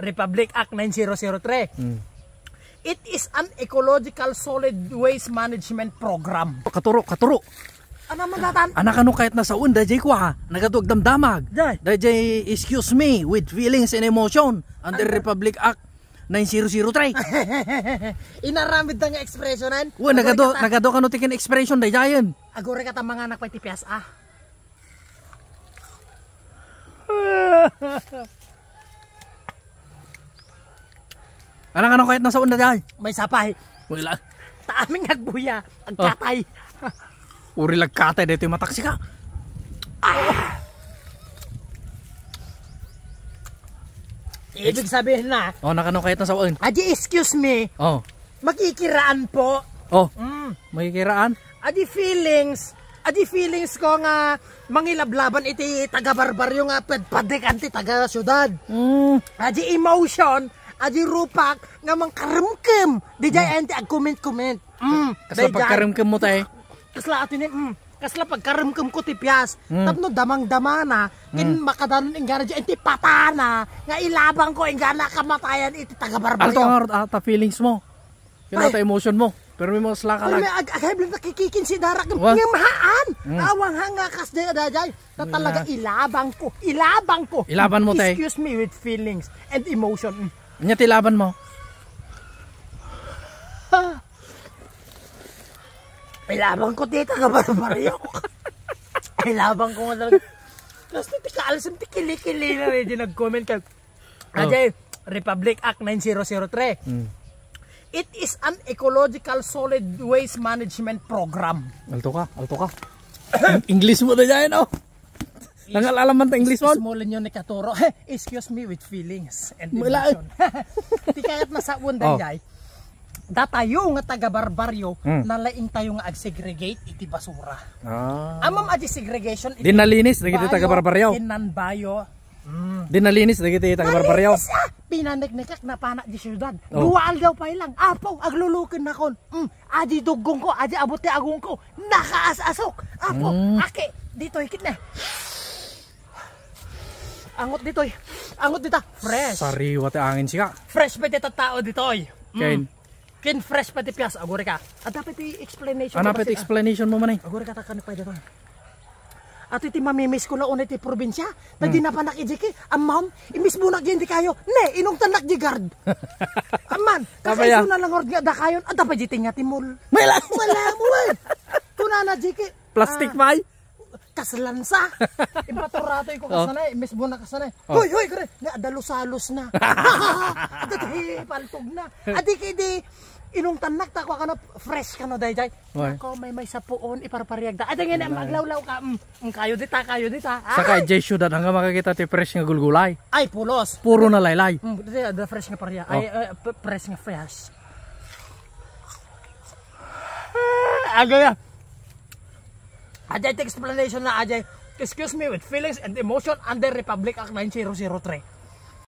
Republic Act 9003. Mm. It is an ecological solid waste management program. Katuro, katuro. Ano man datan? Anak ano kahit nasa unda, jay ko ha. Nagatog damdamag. Jay. Jay, excuse me with feelings and emotion under ano? Republic Act 9003. Inaramid na nga expressionan. Eh. Uy, nagado, nagado ka no tikin expression, day jayan. Agore ka mga anak pa tipias ah. Anang anong kahit nasa una dahil? May sapay. Wala. Taaming agbuya. Agkatay. Oh. Uri lagkatay. Dito yung mataksi ka. Ah! Ibig sabihin na. Oh, nakano kahit nasa una. Adi, excuse me. Oh. Magkikiraan po. Oh. Mm. Magkikiraan? Adi feelings. Adi feelings ko nga mangilablaban iti taga-barbaryo nga pedpadik anti taga-syudad. Mm. Adi emotion adi rupak nga mang karamkem di jay mm. ente ag comment comment mm. mm kasla pagkaramkem mo tay kasla atin mm kasla pag pagkaramkem ko ti pias mm. tapno damang damana mm. kin mm. makadanon ingana jay ente patana nga ilabang ko ingana kamatayan iti tagabarbaryo alto nga ta feelings mo kina ta emotion mo pero may mga ka Ay, may agay lang nakikikin si Darak. What? Nga mahaan. Mm. Awang hanga kas na dajay. Na talaga ilabang ko. Ilabang ko. Ilaban mo, tay. Excuse me with feelings and emotion. Nya tilaban mo. Ilabang ko dito ka ba pariyo? Ilabang ko nga talaga. Tapos nitikalas ang tikili-kili na ready nag-comment ka. Oh. Ajay, Republic Act 9003. Mm. It is an ecological solid waste management program. Alto ka, alto ka. English mo na yan, oh. Nangal alam man ta English man. Small niyo ni katuro. Excuse me with feelings and emotion. Di kayat masawon dan oh. yay. Datayo nga taga barbaryo mm. nalaing tayo nga agsegregate iti basura. Ah. Amam adi segregation iti Dinalinis dagiti taga barbaryo. Inan bayo. Mm. Dinalinis dagiti taga barbaryo. Pinaniknikak na panak di syudad. Oh. Duwaal daw pa ilang. Apaw aglulukin na kon. Mm. Adi dugong ko, adi abuti agong ko. Nakaasasok. Apo, mm. ake dito hikit na. Angot dito eh. Angot dito. Fresh. Sari, wate angin siya. Fresh pa dito tao dito eh. Mm. Kain. Kain fresh pa dito piyas, Agore ka. At dapat explanation. Ano dapat explanation mo man eh. Agore ka takan pa dito. Ato iti mamimiss ko na una ti probinsya. Na hmm. di na pa nakijiki. mom, imis mo na gindi kayo. Ne, inong tanak di guard. Aman, kasi ito ya? na lang ord nga da kayon. At dapat jiti nga timul. Wala, wala mo eh. Kunana jiki. Plastic uh, ah. kaslansa. Ipaturatoy ko kasanay. Oh. Mismo na kasanay. Oh. Hoy, hoy, kare. Dalusalos na. Dati, paltog na. Adi kidi, inung tanak takwa ka na fresh kana dai dai. ako may may sapuon iparpariyag da adang yan maglawlaw ka mm, mm, kayo dita kayo dita ah. saka jay syudad hanggang makakita ti fresh nga gulgulay ay pulos puro na laylay mm, the fresh nga pariya oh. ay uh, eh, fresh nga fresh ah, agaya ah. Ajay takes explanation na Ajay, excuse me with feelings and emotion under Republic Act 9003.